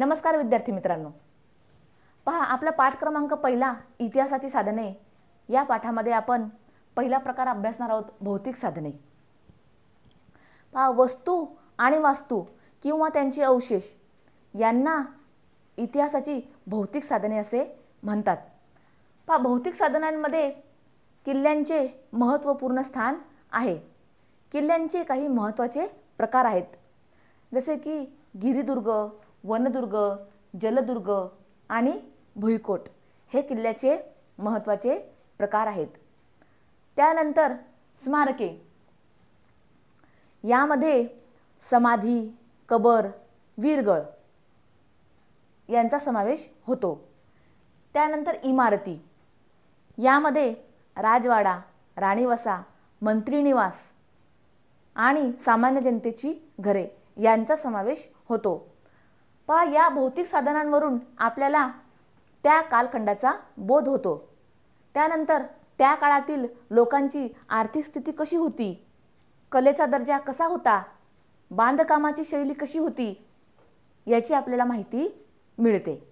नमस्कार विद्यार्थी मित्रांनो पहा आपला पाठ क्रमांक पहिला इतिहासाची साधने या पाठामध्ये आपण पहिला प्रकार अभ्यासणार आहोत भौतिक साधने पहा वस्तू आणि वास्तू किंवा त्यांचे अवशेष यांना इतिहासाची भौतिक साधने असे म्हणतात पहा भौतिक साधनांमध्ये किल्ल्यांचे महत्त्वपूर्ण स्थान आहे किल्ल्यांचे काही महत्त्वाचे प्रकार आहेत जसे की गिरिदुर्ग वनदुर्ग जलदुर्ग आणि भुईकोट हे किल्ल्याचे महत्त्वाचे प्रकार आहेत त्यानंतर स्मारके यामध्ये समाधी कबर वीरगळ यांचा समावेश होतो त्यानंतर इमारती यामध्ये राजवाडा राणीवसा मंत्रिनिवास आणि सामान्य जनतेची घरे यांचा समावेश होतो पहा या भौतिक साधनांवरून आपल्याला त्या कालखंडाचा बोध होतो त्यानंतर त्या काळातील लोकांची आर्थिक स्थिती कशी होती कलेचा दर्जा कसा होता बांधकामाची शैली कशी होती याची आपल्याला माहिती मिळते